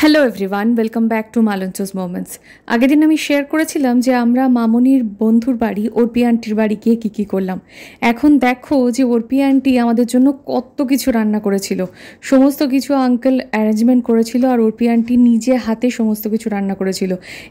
hello everyone welcome back to Malancho's moments আগের দিন আমি শেয়ার করেছিলাম যে আমরা মামনির বন্ধুর বাড়ি অর্পি আন্টির বাড়ি গিয়ে কী কী করলাম এখন দেখো যে অর্পি আন্টি আমাদের জন্য কত কিছু রান্না করেছিল সমস্ত কিছু আঙ্কেল অ্যারেঞ্জমেন্ট করেছিল আর অর্পি আন্টি নিজে হাতে সমস্ত কিছু রান্না করেছিল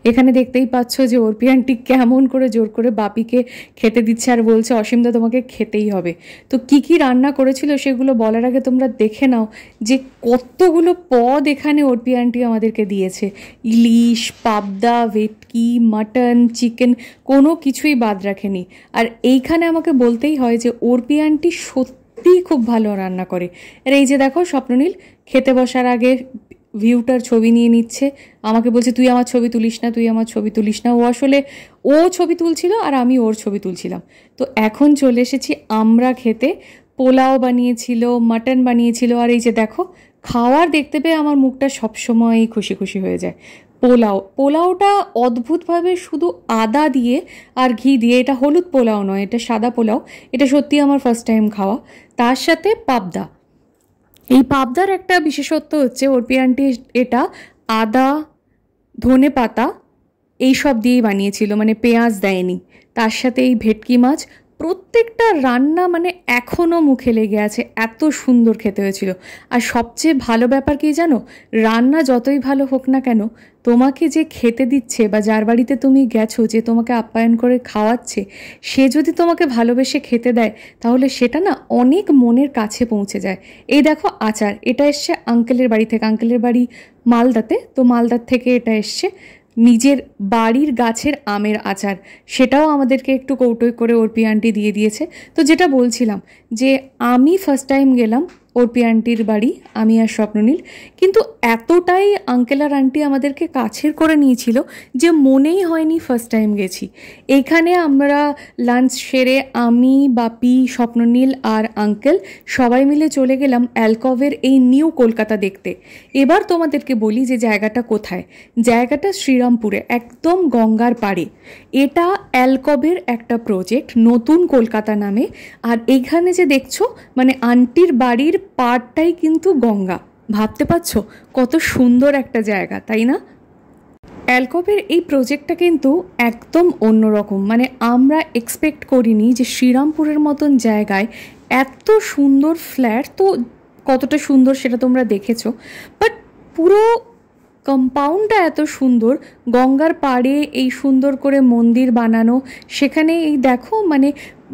এখানে দেখতেই পাচ্ছ যে অর্পি আন্টি কেমন করে জোর করে বাপিকে খেতে দিচ্ছে আর বলছে অসীমদা তোমাকে খেতেই হবে তো কি কি রান্না করেছিল সেগুলো বলার আগে তোমরা দেখে নাও যে কতগুলো পদ এখানে অর্পি আন্টি আন্টি আমাদেরকে দিয়েছে ইলিশ পাবদা ভেটকি মাটন চিকেন কোনো কিছুই বাদ রাখেনি আর এইখানে আমাকে বলতেই হয় যে অর্পি আন্টি সত্যিই খুব ভালো রান্না করে আর এই যে দেখো স্বপ্ননীল খেতে বসার আগে ভিউটার ছবি নিয়ে নিচ্ছে আমাকে বলছে তুই আমার ছবি তুলিস না তুই আমার ছবি তুলিস না ও আসলে ও ছবি তুলছিল আর আমি ওর ছবি তুলছিলাম তো এখন চলে এসেছি আমরা খেতে পোলাও বানিয়েছিল মাটন বানিয়েছিল আর এই যে দেখো খাওয়ার দেখতে পেয়ে আমার মুখটা সবসময়ই খুশি খুশি হয়ে যায় পোলাও পোলাওটা অদ্ভুতভাবে শুধু আদা দিয়ে আর ঘি দিয়ে এটা হলুদ পোলাও নয় এটা সাদা পোলাও এটা সত্যি আমার ফার্স্ট টাইম খাওয়া তার সাথে পাবদা এই পাবদার একটা বিশেষত্ব হচ্ছে অর্পি আন্টি এটা আদা ধনে পাতা সব দিয়েই বানিয়েছিল মানে পেঁয়াজ দেয়নি তার সাথে এই ভেটকি মাছ প্রত্যেকটা রান্না মানে এখনও মুখে লেগে আছে এত সুন্দর খেতে হয়েছিল আর সবচেয়ে ভালো ব্যাপার কি জানো রান্না যতই ভালো হোক না কেন তোমাকে যে খেতে দিচ্ছে বা যার বাড়িতে তুমি গেছো যে তোমাকে আপ্যায়ন করে খাওয়াচ্ছে সে যদি তোমাকে ভালোবেসে খেতে দেয় তাহলে সেটা না অনেক মনের কাছে পৌঁছে যায় এই দেখো আচার এটা এসছে আঙ্কেলের বাড়ি থেকে আঙ্কেলের বাড়ি মালদাতে তো মালদার থেকে এটা এসছে নিজের বাড়ির গাছের আমের আচার সেটাও আমাদেরকে একটু কৌটোই করে অর্পি আন্টি দিয়ে দিয়েছে তো যেটা বলছিলাম যে আমি ফার্স্ট টাইম গেলাম অর্পি আন্টির বাড়ি আমি আর স্বপ্ননীল কিন্তু এতটাই আঙ্কেল আর আন্টি আমাদেরকে কাছের করে নিয়েছিল যে মনেই হয়নি ফার্স্ট টাইম গেছি এখানে আমরা লাঞ্চ সেরে আমি বাপি স্বপ্ননীল আর আঙ্কেল সবাই মিলে চলে গেলাম অ্যালকভের এই নিউ কলকাতা দেখতে এবার তোমাদেরকে বলি যে জায়গাটা কোথায় জায়গাটা শ্রীরামপুরে একদম গঙ্গার পাড়ে এটা অ্যালকভের একটা প্রজেক্ট নতুন কলকাতা নামে আর এইখানে যে দেখছো মানে আন্টির বাড়ির পাড়টাই কিন্তু গঙ্গা ভাবতে পারছ কত সুন্দর একটা জায়গা তাই না অ্যালকপের এই প্রজেক্টটা কিন্তু একদম অন্যরকম মানে আমরা এক্সপেক্ট করিনি যে শ্রীরামপুরের মতন জায়গায় এত সুন্দর ফ্ল্যাট তো কতটা সুন্দর সেটা তোমরা দেখেছো বাট পুরো কম্পাউন্ডটা এত সুন্দর গঙ্গার পাড়ে এই সুন্দর করে মন্দির বানানো সেখানে এই দেখো মানে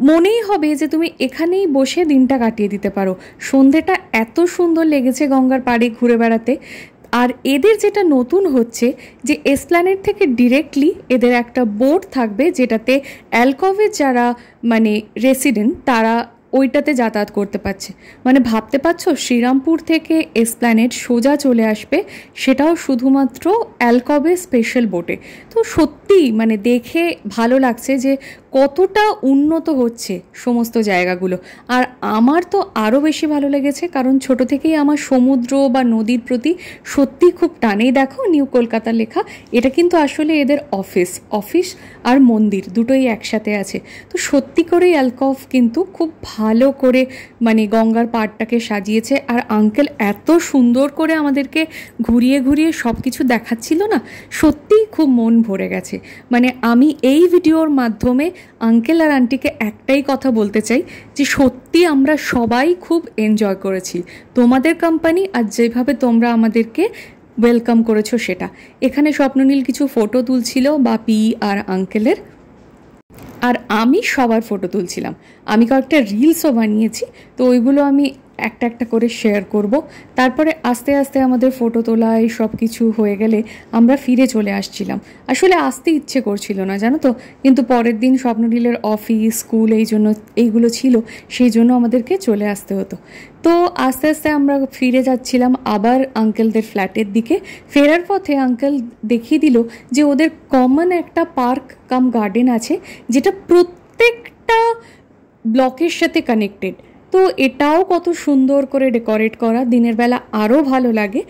মনেই হবে যে তুমি এখানেই বসে দিনটা কাটিয়ে দিতে পারো সন্ধেটা এত সুন্দর লেগেছে গঙ্গার পাড়ে ঘুরে বেড়াতে আর এদের যেটা নতুন হচ্ছে যে এসপ্ল্যানেট থেকে ডিরেক্টলি এদের একটা বোর্ড থাকবে যেটাতে অ্যালকভের যারা মানে রেসিডেন্ট তারা ওইটাতে যাতায়াত করতে পারছে মানে ভাবতে পারছো শ্রীরামপুর থেকে এসপ্ল্যানেট সোজা চলে আসবে সেটাও শুধুমাত্র অ্যালকবে স্পেশাল বোটে তো সত্যি মানে দেখে ভালো লাগছে যে কতটা উন্নত হচ্ছে সমস্ত জায়গাগুলো আর আমার তো আরও বেশি ভালো লেগেছে কারণ ছোট থেকেই আমার সমুদ্র বা নদীর প্রতি সত্যি খুব টানেই দেখো নিউ কলকাতার লেখা এটা কিন্তু আসলে এদের অফিস অফিস আর মন্দির দুটোই একসাথে আছে তো সত্যি করেই অ্যালকফ কিন্তু খুব ভালো করে মানে গঙ্গার পাড়টাকে সাজিয়েছে আর আঙ্কেল এত সুন্দর করে আমাদেরকে ঘুরিয়ে ঘুরিয়ে সব কিছু দেখাচ্ছিল না সত্যিই খুব মন ভরে গেছে মানে আমি এই ভিডিওর মাধ্যমে আঙ্কেল আর আন্টিকে একটাই কথা বলতে চাই যে সত্যি আমরা সবাই খুব এনজয় করেছি তোমাদের কোম্পানি আর যেভাবে তোমরা আমাদেরকে ওয়েলকাম করেছো সেটা এখানে স্বপ্ননীল কিছু ফটো তুলছিল পি আর আঙ্কেলের আর আমি সবার ফটো তুলছিলাম আমি কয়েকটা রিলসও বানিয়েছি তো ওইগুলো আমি একটা একটা করে শেয়ার করব তারপরে আস্তে আস্তে আমাদের ফটো তোলা এই সব কিছু হয়ে গেলে আমরা ফিরে চলে আসছিলাম আসলে আসতে ইচ্ছে করছিল না জানো তো কিন্তু পরের দিন স্বপ্ননীলের অফিস স্কুল এই জন্য এইগুলো ছিল সেই জন্য আমাদেরকে চলে আসতে হতো তো আস্তে আস্তে আমরা ফিরে যাচ্ছিলাম আবার আঙ্কেলদের ফ্ল্যাটের দিকে ফেরার পথে আঙ্কেল দেখিয়ে দিল যে ওদের কমন একটা পার্ক কাম গার্ডেন আছে যেটা প্রত্যেকটা ব্লকের সাথে কানেক্টেড তো এটাও কত সুন্দর করে ডেকোরেট করা দিনের বেলা আরও ভালো লাগে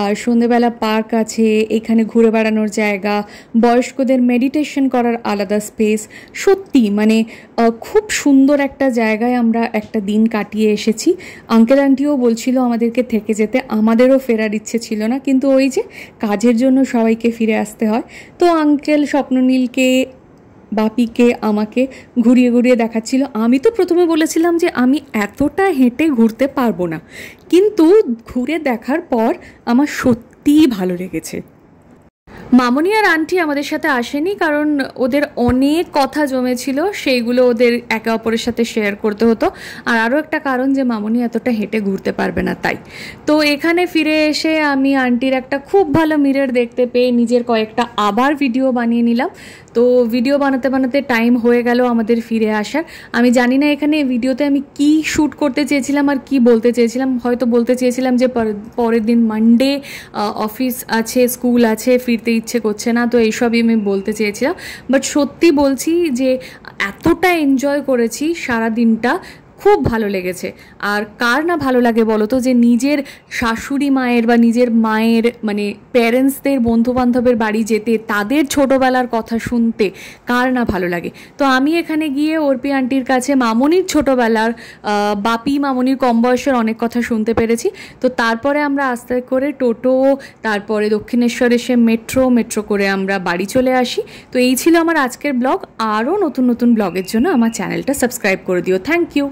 আর সন্ধেবেলা পার্ক আছে এখানে ঘুরে বেড়ানোর জায়গা বয়স্কদের মেডিটেশন করার আলাদা স্পেস সত্যি মানে খুব সুন্দর একটা জায়গায় আমরা একটা দিন কাটিয়ে এসেছি আঙ্কেল আন্টিও বলছিল আমাদেরকে থেকে যেতে আমাদেরও ফেরার ইচ্ছে ছিল না কিন্তু ওই যে কাজের জন্য সবাইকে ফিরে আসতে হয় তো আঙ্কেল স্বপ্ননীলকে বাপিকে আমাকে ঘুরিয়ে ঘুরিয়ে দেখাচ্ছিল আমি তো প্রথমে বলেছিলাম যে আমি এতটা হেঁটে ঘুরতে পারবো না কিন্তু ঘুরে দেখার পর আমার সত্যিই ভালো লেগেছে মামনি আর আন্টি আমাদের সাথে আসেনি কারণ ওদের অনেক কথা জমেছিল সেইগুলো ওদের একে অপরের সাথে শেয়ার করতে হতো আর আরও একটা কারণ যে মামনি এতটা হেঁটে ঘুরতে পারবে না তাই তো এখানে ফিরে এসে আমি আন্টির একটা খুব ভালো মিরর দেখতে পেয়ে নিজের কয়েকটা আবার ভিডিও বানিয়ে নিলাম তো ভিডিও বানাতে বানাতে টাইম হয়ে গেল আমাদের ফিরে আসার আমি জানি না এখানে ভিডিওতে আমি কি শ্যুট করতে চেয়েছিলাম আর কি বলতে চেয়েছিলাম হয়তো বলতে চেয়েছিলাম যে পরের দিন মানডে অফিস আছে স্কুল আছে ফিরতে ইচ্ছে করছে না তো এইসবই আমি বলতে চেয়েছিলাম বাট সত্যি বলছি যে এতটা এনজয় করেছি সারা দিনটা খুব ভালো লেগেছে আর কার না ভালো লাগে বলো তো যে নিজের শাশুড়ি মায়ের বা নিজের মায়ের মানে প্যারেন্টসদের বন্ধুবান্ধবের বাড়ি যেতে তাদের ছোটোবেলার কথা শুনতে কার না ভালো লাগে তো আমি এখানে গিয়ে অর্পি আন্টির কাছে মামনির ছোটোবেলার বাপি মামনির কম বয়সের অনেক কথা শুনতে পেরেছি তো তারপরে আমরা আস্তে করে টোটো তারপরে দক্ষিণেশ্বর এসে মেট্রো মেট্রো করে আমরা বাড়ি চলে আসি তো এই ছিল আমার আজকের ব্লগ আরও নতুন নতুন ব্লগের জন্য আমার চ্যানেলটা সাবস্ক্রাইব করে দিও থ্যাংক ইউ